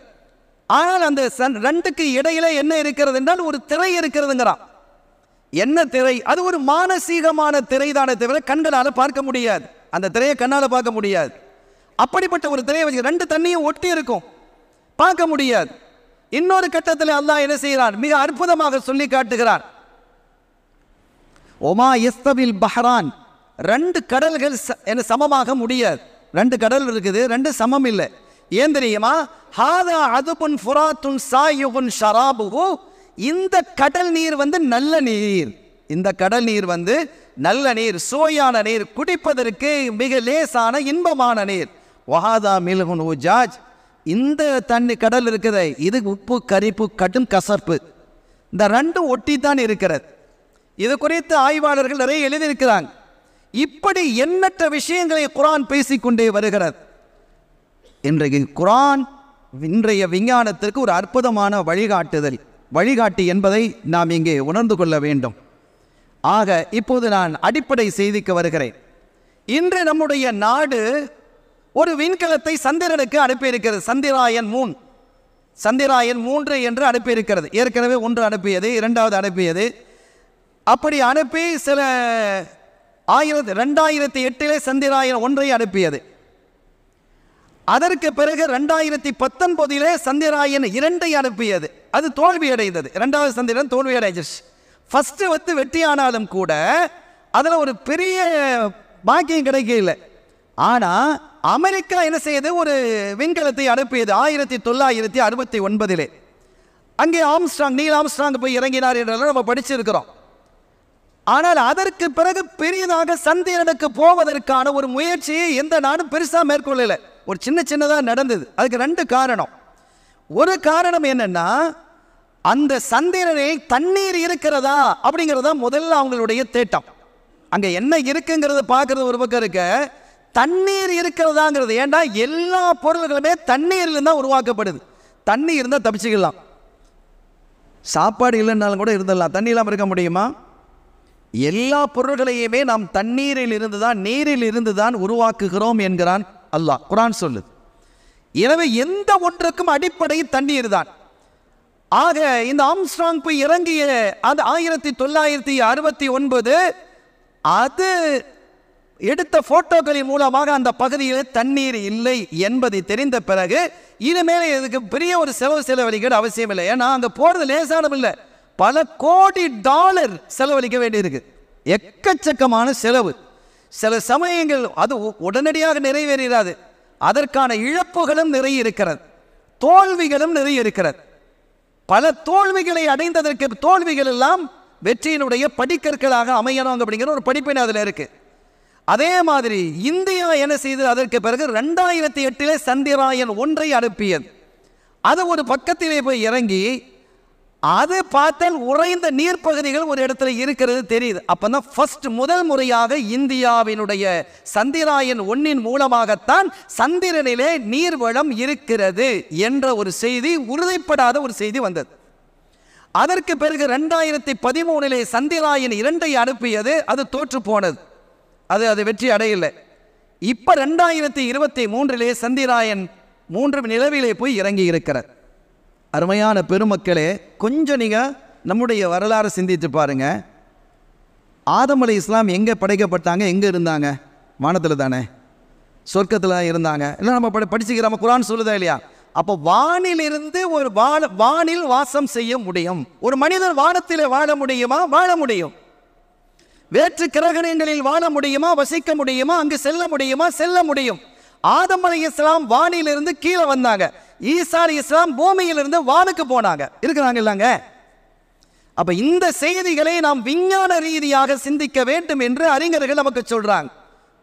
ஆனால் அந்த ரெண்டுக்கு இடையில என்ன இருக்கிறது என்றால் ஒரு திரை இருக்கிறதுங்கிறான் என்ன திரை அது ஒரு மானசீகமான திரை தானே தவிர கண்களால் பார்க்க முடியாது அந்த திரையை கண்ணால் பார்க்க முடியாது அப்படிப்பட்ட ஒரு திரையை வச்சு ரெண்டு தண்ணியும் ஒட்டி இருக்கும் பார்க்க முடியாது இன்னொரு கட்டத்தில் அல்லாஹ் என்ன செய்கிறான் மிக அற்புதமாக சொல்லி காட்டுகிறான் ஒமா எஸ்தபில் பஹ்ரான் ரெண்டு கடல்கள் என சமமாக முடியாது ரெண்டு கடல் இருக்குது ரெண்டு சமம் இல்லை ஏன் தெரியுமா ஹாதா அதுபுன் ஃபுராத்துன் சாயுபுன் ஷராபுகு இந்த கடல் நீர் வந்து நல்ல நீர் இந்த கடல் நீர் வந்து நல்ல நீர் சுவையான நீர் குடிப்பதற்கு மிக லேசான இன்பமான நீர் வஹாதா மில்ஹுன் உஜாஜ் இந்த தண்ணி கடல் இருக்குதே இது உப்பு கரிப்பு கடும் கசப்பு இந்த ரெண்டும் ஒட்டி தான் இருக்கிறது இது குறித்து ஆய்வாளர்கள் நிறைய எழுதியிருக்கிறாங்க இப்படி எண்ணற்ற விஷயங்களை குரான் பேசிக்கொண்டே வருகிறது இன்றைக்கு குரான் இன்றைய விஞ்ஞானத்திற்கு ஒரு அற்புதமான வழிகாட்டுதல் வழிகாட்டி என்பதை நாம் இங்கே உணர்ந்து கொள்ள வேண்டும் ஆக இப்போது நான் அடிப்படை செய்திக்கு வருகிறேன் இன்று நம்முடைய நாடு ஒரு விண்கலத்தை சந்திரனுக்கு அனுப்பியிருக்கிறது சந்திராயன் மூன் சந்திராயன் மூன்று என்று அனுப்பியிருக்கிறது ஏற்கனவே ஒன்று அனுப்பியது இரண்டாவது அனுப்பியது அப்படி அனுப்பி சில ஆயிரத்தி ரெண்டாயிரத்தி எட்டிலே சந்திராயன் ஒன்றை அனுப்பியது அதற்கு பிறகு ரெண்டாயிரத்தி பத்தொன்பதிலே சந்திராயன் இரண்டை அனுப்பியது அது தோல்வி அடைந்தது ரெண்டாவது சந்திரன் தோல்வி அடைஞ்சிருச்சு ஃபஸ்ட்டு வந்து வெற்றி ஆனாலும் கூட அதில் ஒரு பெரிய பாக்கியம் கிடைக்கல ஆனால் அமெரிக்கா என்ன செய்யுது ஒரு விண்கலத்தை அனுப்பியது ஆயிரத்தி தொள்ளாயிரத்தி அறுபத்தி ஒன்பதிலே அங்கே ஆம்ஸ்ட்ராங் நீல் ஆம்ஸ்ட்ராங் போய் இறங்கினார் என்றெல்லாம் நம்ம படிச்சிருக்கிறோம் ஆனால் அதற்கு பிறகு பெரியதாக சந்திரனுக்கு போவதற்கான ஒரு முயற்சியை எந்த நாடும் பெருசாக மேற்கொள்ளலை ஒரு சின்ன சின்னதாக நடந்தது அதுக்கு ரெண்டு காரணம் ஒரு காரணம் என்னென்னா அந்த சந்திரனை தண்ணீர் இருக்கிறதா அப்படிங்கிறது தான் முதல்ல அவங்களுடைய தேட்டம் அங்கே என்ன இருக்குங்கிறத பார்க்குறது ஒரு பக்கம் இருக்க தண்ணீர் இருக்கிறதாங்கிறது ஏண்டா எல்லா பொருள்களுமே தண்ணீர்லேருந்து தான் உருவாக்கப்படுது தண்ணி இருந்தால் தப்பிச்சுக்கலாம் சாப்பாடு இல்லைன்னாலும் கூட இருந்துடலாம் தண்ணி இல்லாமல் இருக்க முடியுமா எல்லா பொருள்களையுமே நாம் தண்ணீரில் இருந்து தான் நீரில் இருந்து தான் உருவாக்குகிறோம் என்கிறான் அல்லாஹ் குரான் சொல்லுது எனவே எந்த ஒன்றுக்கும் அடிப்படை தண்ணீர் தான் ஆக இந்த ஆம்ஸ்ட்ராங் போய் இறங்கிய அது ஆயிரத்தி தொள்ளாயிரத்தி அறுபத்தி ஒன்பது அது எடுத்த போட்டோக்களின் மூலமாக அந்த பகுதியில் தண்ணீர் இல்லை என்பதை தெரிந்த பிறகு இனிமேல் இதுக்கு பெரிய ஒரு செலவு செலவழிகள் அவசியம் இல்லை ஏன்னா அங்கே போகிறது லேசானமில்லை பல கோடி டாலர் செலவழிக்க வேண்டியிருக்கு எக்கச்சக்கமான செலவு சில சமயங்கள் அது உடனடியாக நிறைவேறாது அதற்கான இழப்புகளும் நிறைய இருக்கிறது தோல்விகளும் நிறைய இருக்கிறது பல தோல்விகளை அடைந்ததற்கு தோல்விகள் எல்லாம் வெற்றியினுடைய படிக்கற்களாக அமையணும் அப்படிங்கிற ஒரு படிப்பினை அதில் இருக்குது அதே மாதிரி இந்தியா என்ன செய்தது அதற்கு பிறகு ரெண்டாயிரத்தி எட்டிலே சந்திராயன் ஒன்றை அனுப்பியது அது ஒரு பக்கத்திலே போய் இறங்கி அது பார்த்தால் உறைந்த நீர் பகுதிகள் ஒரு இடத்துல இருக்கிறது தெரியுது அப்போ தான் ஃபர்ஸ்ட் முதல் முறையாக இந்தியாவினுடைய சந்திராயன் ஒன்றின் மூலமாகத்தான் சந்திரனிலே நீர்வளம் இருக்கிறது என்ற ஒரு செய்தி உறுதிப்படாத ஒரு செய்தி வந்தது அதற்கு பிறகு ரெண்டாயிரத்தி பதிமூணிலே சந்திராயன் இரண்டை அனுப்பியது அது தோற்று போனது அது அது வெற்றி அடையலை இப்போ ரெண்டாயிரத்தி இருபத்தி மூன்றிலே சந்திராயன் மூன்று நிலவிலே போய் இறங்கி இருக்கிறார் அருமையான பெருமக்களே கொஞ்சம் நீங்கள் நம்முடைய வரலாறு சிந்தித்து பாருங்கள் ஆதமலை இஸ்லாம் எங்கே படைக்கப்பட்டாங்க எங்கே இருந்தாங்க வானத்தில் தானே சொர்க்கத்தில் தான் இருந்தாங்க இல்லை நம்ம படி படிச்சுக்கிறோம் குரான் சொல்லுதா இல்லையா அப்போ வானிலிருந்து ஒரு வான வானில் வாசம் செய்ய முடியும் ஒரு மனிதன் வானத்தில் வாழ முடியுமா வாழ முடியும் வேற்று கிரகணங்களில் வாழ முடியுமா வசிக்க முடியுமா அங்கு செல்ல முடியுமா செல்ல முடியும் ஆதமலை இஸ்லாம் வானிலிருந்து கீழே வந்தாங்க ஈசா அலி இஸ்லாம் பூமியிலிருந்து வானுக்கு போனாங்க இருக்கிறாங்க இல்லைங்க அப்போ இந்த செய்திகளை நாம் விஞ்ஞான ரீதியாக சிந்திக்க வேண்டும் என்று அறிஞர்கள் நமக்கு சொல்கிறாங்க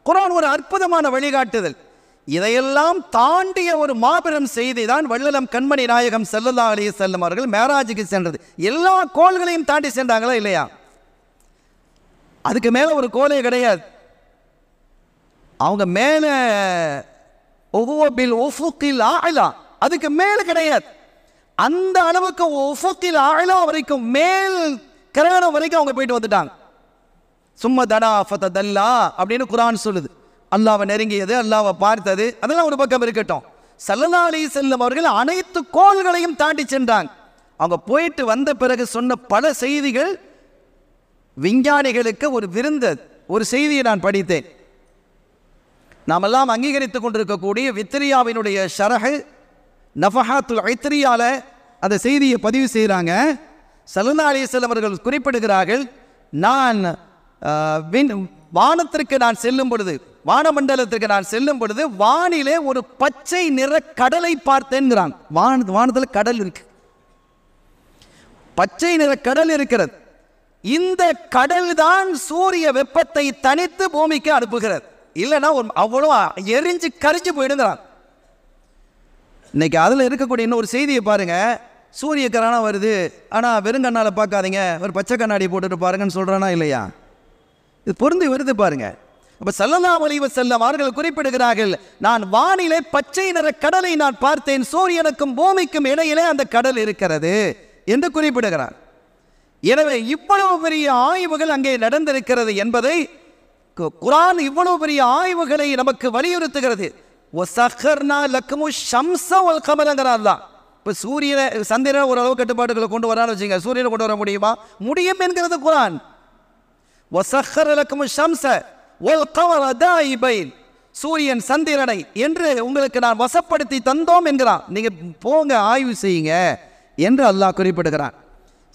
குரான் ஒரு அற்புதமான வழிகாட்டுதல் இதையெல்லாம் தாண்டிய ஒரு மாபெரும் செய்தி தான் வள்ளலம் கண்மணி நாயகம் செல்லல்லா அலி செல்லும் அவர்கள் மேராஜுக்கு சென்றது எல்லா கோள்களையும் தாண்டி சென்றாங்களா இல்லையா அதுக்கு மேலே ஒரு கோலே கிடையாது அவங்க மேலே ஒவ்வொரு பில் ஒஃபுக்கில் ஆகலாம் அதுக்கு மேல கிடையாது அந்த அளவுக்கு ஒஃபத்தில் ஆழம் வரைக்கும் மேல் கிரகணம் வரைக்கும் அவங்க போயிட்டு வந்துட்டாங்க சும்மா தடா தல்லா அப்படின்னு குரான் சொல்லுது அல்லாவை நெருங்கியது அல்லாவை பார்த்தது அதெல்லாம் ஒரு பக்கம் இருக்கட்டும் சல்லனாலி செல்லும் அவர்கள் அனைத்து கோள்களையும் தாண்டி சென்றாங்க அவங்க போயிட்டு வந்த பிறகு சொன்ன பல செய்திகள் விஞ்ஞானிகளுக்கு ஒரு விருந்த ஒரு செய்தியை நான் படித்தேன் நாமெல்லாம் அங்கீகரித்துக் கொண்டிருக்கக்கூடிய வித்திரியாவினுடைய ஷரகு நஃபஹாத்துல் ஐத்திரியால் அந்த செய்தியை பதிவு செய்கிறாங்க சலுனா அலிஸ்லம் அவர்கள் குறிப்பிடுகிறார்கள் நான் வின் வானத்திற்கு நான் செல்லும் பொழுது வானமண்டலத்திற்கு நான் செல்லும் பொழுது வானிலே ஒரு பச்சை நிற கடலை பார்த்தேன்கிறான் வான வானத்தில் கடல் இருக்கு பச்சை நிற கடல் இருக்கிறது இந்த கடல் தான் சூரிய வெப்பத்தை தனித்து பூமிக்கு அனுப்புகிறது இல்லைன்னா ஒரு அவ்வளோ எரிஞ்சு கரிஞ்சு போயிடுங்கிறான் இன்னைக்கு அதில் இருக்கக்கூடிய இன்னொரு செய்தியை பாருங்கள் சூரிய கரானா வருது ஆனால் வெறுங்கண்ணால் பார்க்காதீங்க ஒரு பச்சை கண்ணாடி போட்டுட்டு பாருங்கன்னு சொல்கிறானா இல்லையா இது பொருந்து வருது பாருங்கள் அப்போ சல்லல்லா ஒலிவ செல்ல அவர்கள் குறிப்பிடுகிறார்கள் நான் வானிலே பச்சை நிற கடலை நான் பார்த்தேன் சூரியனுக்கும் பூமிக்கும் இடையிலே அந்த கடல் இருக்கிறது என்று குறிப்பிடுகிறார் எனவே இவ்வளவு பெரிய ஆய்வுகள் அங்கே நடந்திருக்கிறது என்பதை குரான் இவ்வளவு பெரிய ஆய்வுகளை நமக்கு வலியுறுத்துகிறது ஒசகர்னா லக்கமு ஷம்சா ஒல் கமலங்கிறார் தான் இப்போ சூரியனை சந்திரன் ஓரளவு கட்டுப்பாடுகளை கொண்டு வரான்னு வச்சுங்க சூரியனை கொண்டு வர முடியுமா முடியும் என்கிறது குரான் ஒசஹர் லக்கமு ஷம்ச ஒல் கமலதாயிபைன் சூரியன் சந்திரனை என்று உங்களுக்கு நான் வசப்படுத்தி தந்தோம் என்கிறான் நீங்கள் போங்க ஆய்வு செய்யுங்க என்று அல்லாஹ் குறிப்பிடுகிறான்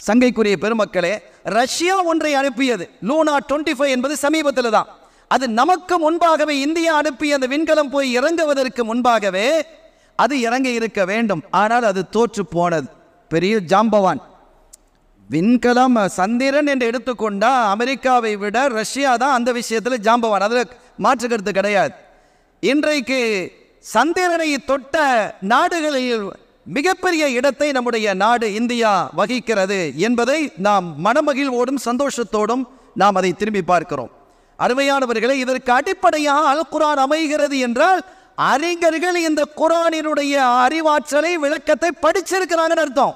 சங்கைக்குரிய பெருமக்களே ரஷ்யா ஒன்றை அனுப்பியது லூனா டுவெண்ட்டி ஃபைவ் என்பது சமீபத்தில் தான் அது நமக்கு முன்பாகவே இந்தியா அனுப்பி அந்த விண்கலம் போய் இறங்குவதற்கு முன்பாகவே அது இறங்க இருக்க வேண்டும் ஆனால் அது தோற்று போனது பெரிய ஜாம்பவான் விண்கலம் சந்திரன் என்று எடுத்துக்கொண்டா அமெரிக்காவை விட ரஷ்யா தான் அந்த விஷயத்தில் ஜாம்பவான் அதில் மாற்றுக்கிறது கிடையாது இன்றைக்கு சந்திரனை தொட்ட நாடுகளில் மிகப்பெரிய இடத்தை நம்முடைய நாடு இந்தியா வகிக்கிறது என்பதை நாம் மனமகிழ்வோடும் சந்தோஷத்தோடும் நாம் அதை திரும்பி பார்க்கிறோம் அருமையானவர்களே இதற்கு அடிப்படையாக அல் குரான் அமைகிறது என்றால் அறிஞர்கள் இந்த குரானினுடைய அறிவாற்றலை விளக்கத்தை படிச்சிருக்கிறாங்கன்னு அர்த்தம்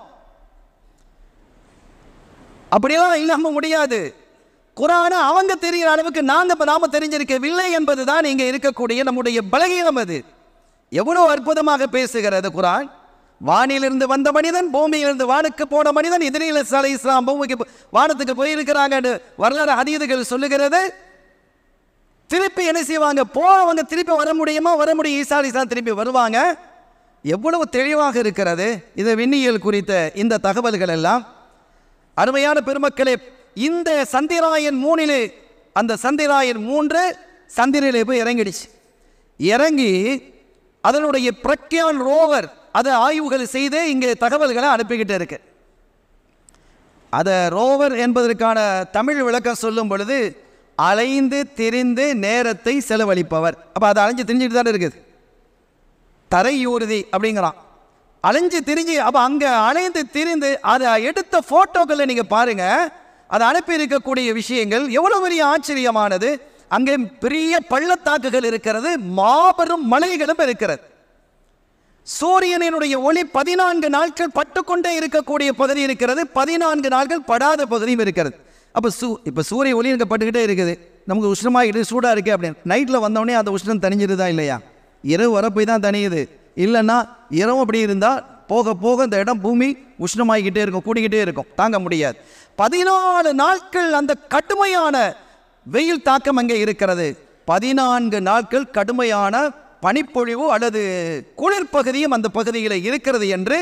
அப்படியெல்லாம் இல்லாம முடியாது குரானை அவங்க தெரிகிற அளவுக்கு நாங்கள் நாம தெரிஞ்சிருக்கவில்லை என்பதுதான் இங்கே இருக்கக்கூடிய நம்முடைய பலகீனம் அது எவ்வளோ அற்புதமாக பேசுகிறது குரான் வானிலிருந்து வந்த மனிதன் பூமியிலிருந்து வானுக்கு போன மனிதன் எதிரில் சலை இஸ்லாம் பூமிக்கு வானத்துக்கு போயிருக்கிறாங்கன்னு வரலாறு அதிகர்கள் சொல்லுகிறது திருப்பி என்ன செய்வாங்க போ திருப்பி வர முடியுமா வர முடியும் ஈசா திருப்பி வருவாங்க எவ்வளவு தெளிவாக இருக்கிறது இது விண்ணியல் குறித்த இந்த தகவல்கள் எல்லாம் அருமையான பெருமக்களே இந்த சந்திராயன் மூணில் அந்த சந்திராயன் மூன்று சந்திரிலே போய் இறங்கிடுச்சு இறங்கி அதனுடைய பிரக்யான் ரோவர் அதை ஆய்வுகள் செய்து இங்கே தகவல்களை அனுப்பிக்கிட்டு இருக்கு அதை ரோவர் என்பதற்கான தமிழ் விளக்கம் சொல்லும் பொழுது அலைந்து திரிந்து நேரத்தை செலவழிப்பவர் அப்போ அதை அலைஞ்சு திரிஞ்சுட்டு தானே இருக்குது தரையூர்தி அப்படிங்கிறான் அலைஞ்சு திரிஞ்சு அப்போ அங்கே அலைந்து திரிந்து அதை எடுத்த ஃபோட்டோக்களை நீங்கள் பாருங்கள் அதை அனுப்பி இருக்கக்கூடிய விஷயங்கள் எவ்வளோ பெரிய ஆச்சரியமானது அங்கே பெரிய பள்ளத்தாக்குகள் இருக்கிறது மாபெரும் மலைகளும் இருக்கிறது சூரியனினுடைய ஒளி பதினான்கு நாட்கள் பட்டுக்கொண்டே இருக்கக்கூடிய பகுதி இருக்கிறது பதினான்கு நாட்கள் படாத பகுதியும் இருக்கிறது அப்போ சூ இப்போ சூரிய ஒளி இங்கே பட்டுக்கிட்டே இருக்குது நமக்கு உஷ்ணமாகிட்டு சூடாக இருக்குது அப்படின்னு நைட்டில் வந்தோடனே அந்த உஷ்ணம் தனிஞ்சிருதா இல்லையா இரவு வர போய் தான் தனியுது இல்லைன்னா இரவும் அப்படி இருந்தால் போக போக இந்த இடம் பூமி உஷ்ணமாகிக்கிட்டே இருக்கும் கூடிக்கிட்டே இருக்கும் தாங்க முடியாது பதினாலு நாட்கள் அந்த கடுமையான வெயில் தாக்கம் அங்கே இருக்கிறது பதினான்கு நாட்கள் கடுமையான பனிப்பொழிவு அல்லது குளிர்பகுதியும் அந்த பகுதியில் இருக்கிறது என்று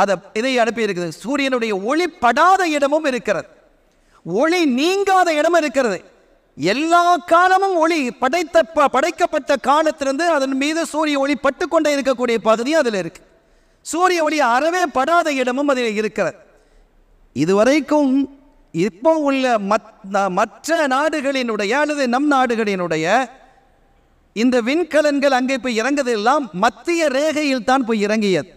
அதை இதை அனுப்பியிருக்குது சூரியனுடைய ஒளிப்படாத இடமும் இருக்கிறது ஒளி நீங்காத இடம் இருக்கிறது எல்லா காலமும் ஒளி படைத்த படைக்கப்பட்ட காலத்திலிருந்து அதன் மீது சூரிய ஒளி பட்டுக்கொண்டே இருக்கக்கூடிய பகுதியும் அதில் இருக்கு சூரிய ஒளி அறவே படாத இடமும் அதில் இருக்கிறது இதுவரைக்கும் இப்போ உள்ள மற்ற நாடுகளினுடைய அல்லது நம் நாடுகளினுடைய இந்த விண்கலன்கள் அங்கே போய் இறங்குவதெல்லாம் மத்திய ரேகையில் தான் போய் இறங்கியது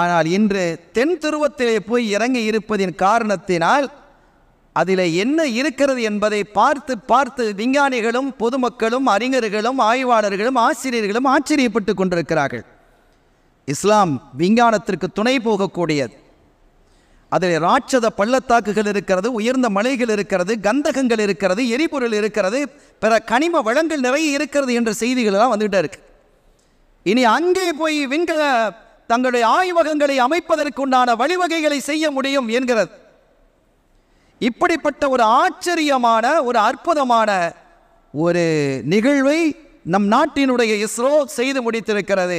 ஆனால் இன்று தென் துருவத்திலே போய் இறங்கி இருப்பதின் காரணத்தினால் அதில் என்ன இருக்கிறது என்பதை பார்த்து பார்த்து விஞ்ஞானிகளும் பொதுமக்களும் அறிஞர்களும் ஆய்வாளர்களும் ஆசிரியர்களும் ஆச்சரியப்பட்டு கொண்டிருக்கிறார்கள் இஸ்லாம் விஞ்ஞானத்திற்கு துணை போகக்கூடியது அதில் ராட்சத பள்ளத்தாக்குகள் இருக்கிறது உயர்ந்த மலைகள் இருக்கிறது கந்தகங்கள் இருக்கிறது எரிபொருள் இருக்கிறது பிற கனிம வளங்கள் நிறைய இருக்கிறது என்ற செய்திகளெல்லாம் வந்துகிட்டே இருக்கு இனி அங்கே போய் விண்கல தங்களுடைய ஆய்வகங்களை அமைப்பதற்குண்டான வழிவகைகளை செய்ய முடியும் என்கிறது இப்படிப்பட்ட ஒரு ஆச்சரியமான ஒரு அற்புதமான ஒரு நிகழ்வை நம் நாட்டினுடைய இஸ்ரோ செய்து முடித்திருக்கிறது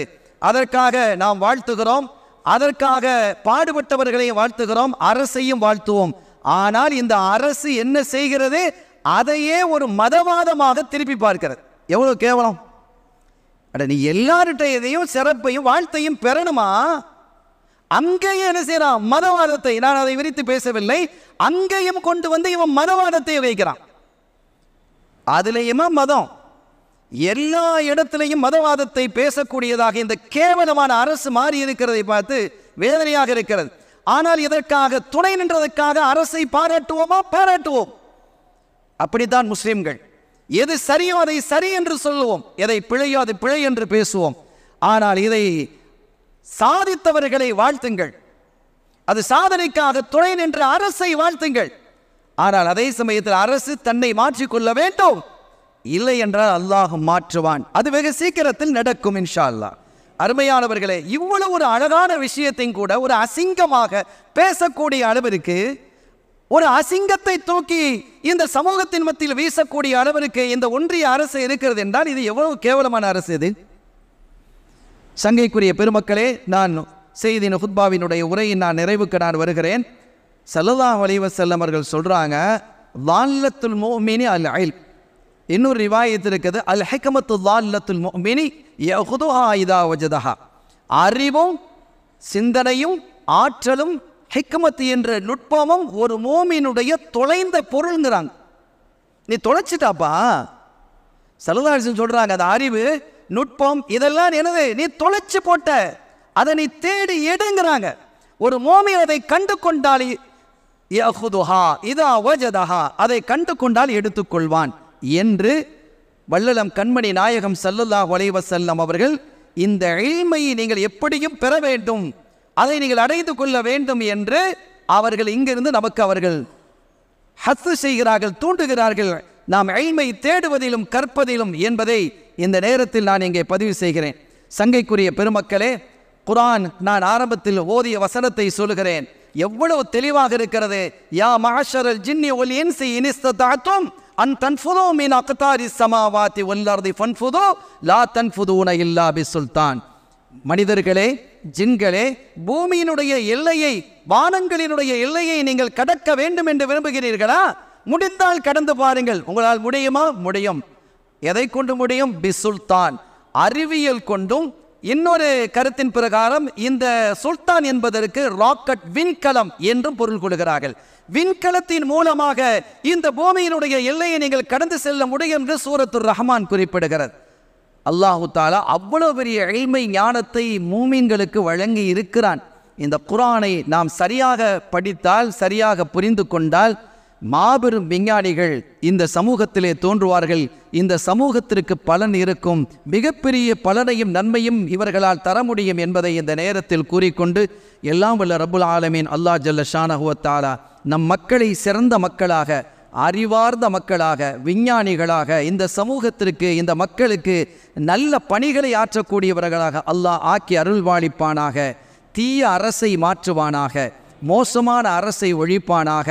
அதற்காக நாம் வாழ்த்துகிறோம் அதற்காக பாடுபட்டவர்களையும் வாழ்த்துகிறோம் அரசையும் வாழ்த்துவோம் ஆனால் இந்த அரசு என்ன செய்கிறது அதையே ஒரு மதவாதமாக திருப்பி பார்க்கிறது எவ்வளோ கேவலம் அட நீ எல்லார்கிட்ட எதையும் சிறப்பையும் வாழ்த்தையும் பெறணுமா அங்கேயும் என்ன செய்யறான் மதவாதத்தை நான் அதை விரித்து பேசவில்லை அங்கேயும் கொண்டு வந்து இவன் மதவாதத்தை வைக்கிறான் அதுலேயுமா மதம் எல்லா இடத்திலையும் மதவாதத்தை பேசக்கூடியதாக இந்த கேவலமான அரசு மாறி இருக்கிறதை பார்த்து வேதனையாக இருக்கிறது ஆனால் இதற்காக துணை நின்றதற்காக அரசை பாராட்டுவோமா பாராட்டுவோம் அப்படித்தான் முஸ்லிம்கள் எது சரியோ அதை சரி என்று சொல்லுவோம் எதை பிழையோ அது பிழை என்று பேசுவோம் ஆனால் இதை சாதித்தவர்களை வாழ்த்துங்கள் அது சாதனைக்காக துணை நின்ற அரசை வாழ்த்துங்கள் ஆனால் அதே சமயத்தில் அரசு தன்னை மாற்றிக்கொள்ள வேண்டும் இல்லை என்றால் அல்லாஹ் மாற்றுவான் அது வெகு சீக்கிரத்தில் நடக்கும் இன்ஷா அல்லா அருமையானவர்களே இவ்வளவு ஒரு அழகான விஷயத்தையும் கூட ஒரு அசிங்கமாக பேசக்கூடிய அளவிற்கு ஒரு அசிங்கத்தை தூக்கி இந்த சமூகத்தின் மத்தியில் வீசக்கூடிய அளவிற்கு இந்த ஒன்றிய அரசு இருக்கிறது என்றால் இது எவ்வளவு கேவலமான அரசு இது சங்கைக்குரிய பெருமக்களே நான் செய்தின் ஹுத்பாவினுடைய உரையின் நான் நிறைவுக்கு நான் வருகிறேன் சல்லதா வலிவ செல்லமர்கள் சொல்கிறாங்க வால்லத்துல் மோமினி அல் அயல் இன்னொரு ரிவாயத்து இருக்குது அல் ஹெக்கமத்து வால்லத்துல் மோமினி யஹுதுஹா இதா வஜதஹா அறிவும் சிந்தனையும் ஆற்றலும் ஹெக்கமத்து என்ற நுட்பமும் ஒரு மோமினுடைய தொலைந்த பொருள்ங்கிறாங்க நீ தொலைச்சிட்டாப்பா சலதாரிசன் சொல்கிறாங்க அந்த அறிவு நுட்பம் இதெல்லாம் எனது நீ தொலைச்சு போட்ட அதை நீ தேடி எடுங்கிறாங்க ஒரு மோமி அதை கண்டு கொண்டாலே யஹுதுஹா இதா வஜதஹா அதை கண்டு கொண்டால் எடுத்துக்கொள்வான் என்று வள்ளலம் கண்மணி நாயகம் சல்லுல்லா செல்லம் அவர்கள் இந்த எளிமையை நீங்கள் எப்படியும் பெற வேண்டும் அதை நீங்கள் அடைந்து கொள்ள வேண்டும் என்று அவர்கள் இங்கிருந்து நமக்கு அவர்கள் ஹத்து செய்கிறார்கள் தூண்டுகிறார்கள் நாம் எளிமை தேடுவதிலும் கற்பதிலும் என்பதை இந்த நேரத்தில் நான் இங்கே பதிவு செய்கிறேன் சங்கைக்குரிய பெருமக்களே குரான் நான் ஆரம்பத்தில் ஓதிய வசனத்தை சொல்கிறேன் எவ்வளவு தெளிவாக இருக்கிறது யா மகாஷரல் ஜின்னி ஒல் அன் தன்ஃபுதோ மீன் அக்தாரி சமாவாத்தி ஒல்லார்தி ஃபன்ஃபுதோ லா தன்ஃபுதூன இல்லா பி சுல்தான் மனிதர்களே ஜின்களே பூமியினுடைய எல்லையை வானங்களினுடைய எல்லையை நீங்கள் கடக்க வேண்டும் என்று விரும்புகிறீர்களா முடிந்தால் கடந்து பாருங்கள் உங்களால் முடியுமா முடியும் எதை கொண்டு முடியும் பிசுல்தான் அறிவியல் கொண்டும் இன்னொரு கருத்தின் பிரகாரம் இந்த சுல்தான் என்பதற்கு ராக்கெட் விண்கலம் என்றும் பொருள் கொள்கிறார்கள் விண்கலத்தின் மூலமாக இந்த பூமியினுடைய எல்லையை நீங்கள் கடந்து செல்ல முடியும் என்று சூரத்துர் ரஹ்மான் குறிப்பிடுகிறது அல்லாஹு தாலா அவ்வளவு பெரிய எளிமை ஞானத்தை மூமின்களுக்கு வழங்கி இருக்கிறான் இந்த குரானை நாம் சரியாக படித்தால் சரியாக புரிந்து கொண்டால் மாபெரும் விஞ்ஞானிகள் இந்த சமூகத்திலே தோன்றுவார்கள் இந்த சமூகத்திற்கு பலன் இருக்கும் மிகப்பெரிய பலனையும் நன்மையும் இவர்களால் தர முடியும் என்பதை இந்த நேரத்தில் கூறிக்கொண்டு எல்லாம் வல்ல ரபுல் ஆலமீன் அல்லா ஜல்ல ஷானஹுவத்தாலா நம் மக்களை சிறந்த மக்களாக அறிவார்ந்த மக்களாக விஞ்ஞானிகளாக இந்த சமூகத்திற்கு இந்த மக்களுக்கு நல்ல பணிகளை ஆற்றக்கூடியவர்களாக அல்லாஹ் ஆக்கி அருள்வாளிப்பானாக தீய அரசை மாற்றுவானாக மோசமான அரசை ஒழிப்பானாக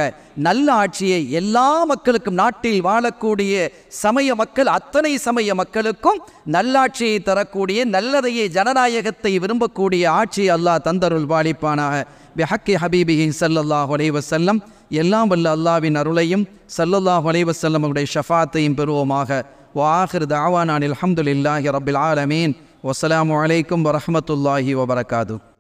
நல்ல ஆட்சியை எல்லா மக்களுக்கும் நாட்டில் வாழக்கூடிய சமய மக்கள் அத்தனை சமய மக்களுக்கும் நல்லாட்சியை தரக்கூடிய நல்லதையே ஜனநாயகத்தை விரும்பக்கூடிய ஆட்சி அல்லாஹ் தந்தருள் வாழிப்பானாக பிஹக்கி ஹபீபிஹி சல்லல்லாஹ் செல்லம் எல்லாம் வல்ல அல்லாவின் அருளையும் சல்லல்லாஹ் செல்லம் அவருடைய ஷஃபாத்தையும் பெறுவோமாக வாஹிர் தாவானில் அஹமதுல்லாஹி ரபில் ஆலமீன் வசலாம் வலைக்கம் வரமத்துல்லாஹி வபரகாது